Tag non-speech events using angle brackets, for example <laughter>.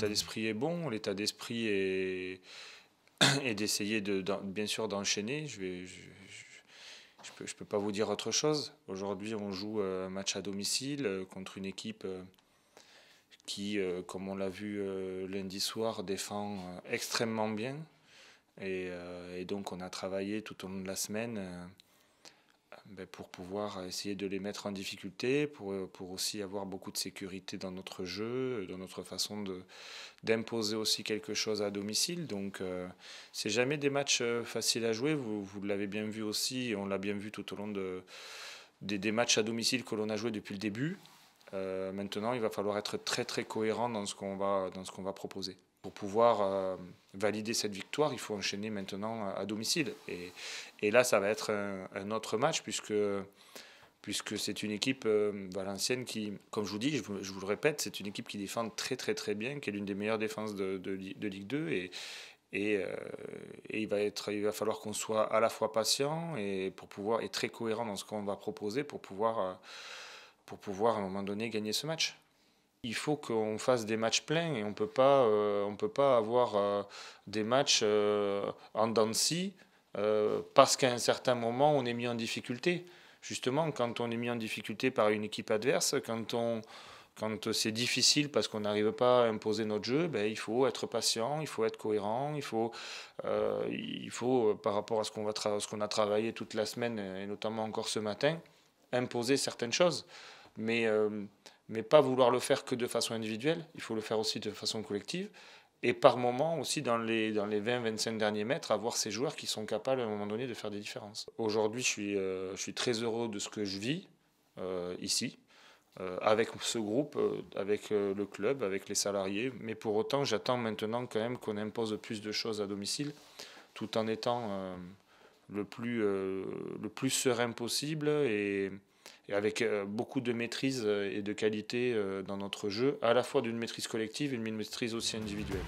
l'état d'esprit est bon, l'état d'esprit est, <coughs> d'essayer de, bien sûr d'enchaîner. Je ne peux, pas vous dire autre chose. Aujourd'hui, on joue un euh, match à domicile euh, contre une équipe euh, qui, comme on l'a vu lundi soir, défend extrêmement bien. et, donc, on a travaillé tout au long de la semaine. Ben, pour pouvoir essayer de les mettre en difficulté, pour, euh, pour, aussi avoir beaucoup de sécurité dans notre jeu, euh, dans notre façon d'imposer aussi quelque chose à domicile. Donc, euh, c'est jamais des matchs faciles à jouer. Vous, vous l'avez bien vu aussi, on l'a bien vu tout au long de, des, des matchs à domicile que l'on a joué depuis le début. maintenant, il va falloir être très très cohérent dans ce qu'on va, dans ce qu'on va proposer pour pouvoir euh, valider cette victoire, il faut enchaîner maintenant à domicile. Et, et là, ça va être un, autre match, puisque, puisque c'est une équipe euh, valencienne qui, comme je vous dis, je, vous le répète, c'est une équipe qui défend très très très bien, qui est l'une des meilleures défenses de, Ligue 2. Euh, et, il, va être, il va falloir qu'on soit à la fois patient et, pour pouvoir, et très cohérent dans ce qu'on va proposer pour pouvoir, pour pouvoir à un moment donné gagner ce match il faut qu'on fasse des matchs pleins et on peut euh, on peut pas avoir euh, des matchs euh, en dancy parce qu'à un certain moment on est mis en difficulté. Justement, quand on est mis en difficulté par une équipe adverse, quand on quand c'est difficile parce qu'on n'arrive pas à imposer notre jeu, ben, il faut être patient, il faut être cohérent, il faut, il faut par rapport à ce qu'on qu'on a travaillé toute la semaine et notamment encore ce matin, imposer certaines choses. Mais mais pas vouloir le faire que de façon individuelle, il faut le faire aussi de façon collective. Et par moment aussi, dans les, dans les 20-25 derniers mètres, avoir ces joueurs qui sont capables à un moment donné de faire des différences. Aujourd'hui, je suis, euh, je suis très heureux de ce que je vis euh, ici, euh, avec ce groupe, avec le club, avec les salariés. Mais pour autant, j'attends maintenant quand même qu'on impose plus de choses à domicile, tout en étant le, plus, le plus serein possible et avec euh, beaucoup de maîtrise euh, et de qualité euh, dans notre jeu, à la fois d'une maîtrise collective et d'une maîtrise aussi individuelle.